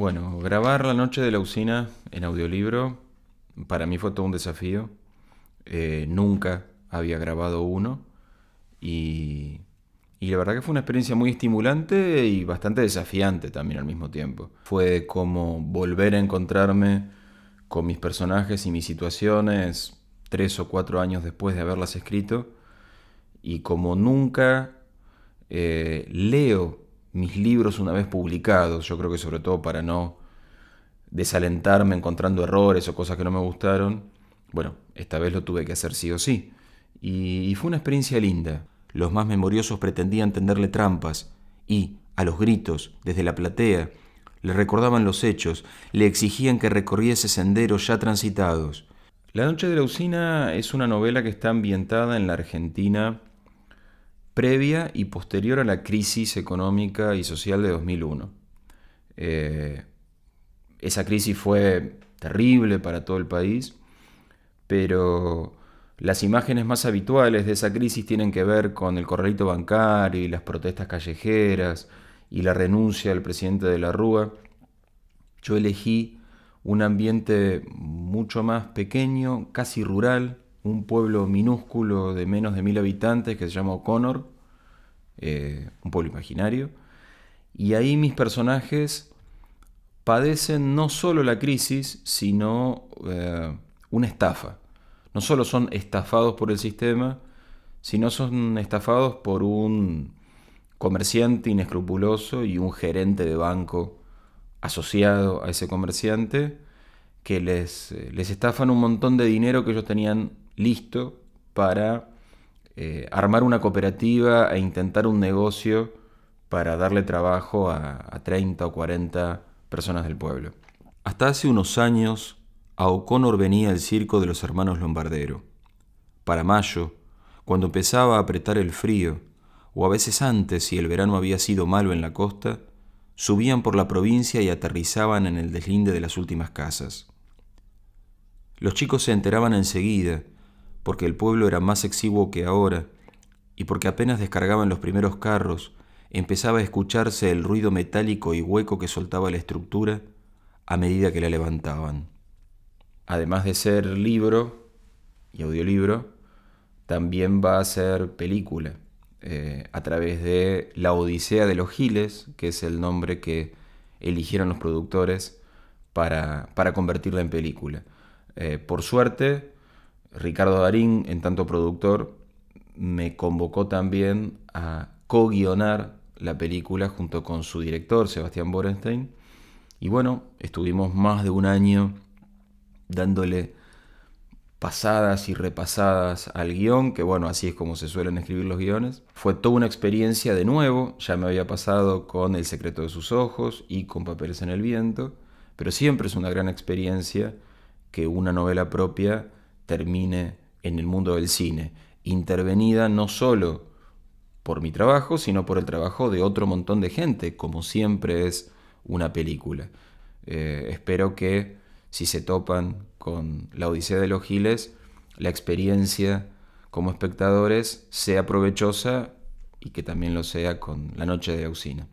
Bueno, grabar La Noche de la Usina en audiolibro para mí fue todo un desafío. Eh, nunca había grabado uno y, la verdad que fue una experiencia muy estimulante y bastante desafiante también al mismo tiempo. Fue como volver a encontrarme con mis personajes y mis situaciones tres o cuatro años después de haberlas escrito y como nunca eh, leo mis libros una vez publicados, yo creo que sobre todo para no desalentarme encontrando errores o cosas que no me gustaron, bueno, esta vez lo tuve que hacer sí o sí. Y, fue una experiencia linda. Los más memoriosos pretendían tenderle trampas y, a los gritos, desde la platea, le recordaban los hechos, le exigían que recorriese senderos ya transitados. La Noche de la Usina es una novela que está ambientada en la Argentina previa y posterior a la crisis económica y social de 2001. Eh, esa crisis fue terrible para todo el país, pero las imágenes más habituales de esa crisis tienen que ver con el corralito bancario y las protestas callejeras y la renuncia del presidente de la Rúa. Yo elegí un ambiente mucho más pequeño, casi rural, un pueblo minúsculo de menos de mil habitantes que se llama O'Connor, eh, un pueblo imaginario. Y ahí mis personajes padecen no solo la crisis, sino eh, una estafa. No solo son estafados por el sistema, sino son estafados por un comerciante inescrupuloso y un gerente de banco asociado a ese comerciante que les, eh, les estafan un montón de dinero que ellos tenían listo para eh, armar una cooperativa e intentar un negocio para darle trabajo a, a 30 o 40 personas del pueblo. Hasta hace unos años, a O'Connor venía el circo de los hermanos Lombardero. Para mayo, cuando empezaba a apretar el frío, o a veces antes si el verano había sido malo en la costa, subían por la provincia y aterrizaban en el deslinde de las últimas casas. Los chicos se enteraban enseguida porque el pueblo era más exiguo que ahora, y porque apenas descargaban los primeros carros, empezaba a escucharse el ruido metálico y hueco que soltaba la estructura a medida que la levantaban. Además de ser libro y audiolibro, también va a ser película, eh, a través de La Odisea de los Giles, que es el nombre que eligieron los productores para, convertirla en película. Eh, por suerte, Ricardo Darín, en tanto productor, me convocó también a co-guionar la película junto con su director, Sebastián Borenstein. Y bueno, estuvimos más de un año dándole pasadas y repasadas al guión, que bueno, así es como se suelen escribir los guiones. Fue toda una experiencia de nuevo, ya me había pasado con El secreto de sus ojos y con Papeles en el viento, pero siempre es una gran experiencia que una novela propia termine en el mundo del cine, intervenida no solo por mi trabajo, sino por el trabajo de otro montón de gente, como siempre es una película. Eh, espero que si se topan con la Odisea de los Giles, la experiencia como espectadores sea provechosa y que también lo sea con la noche de Ausina.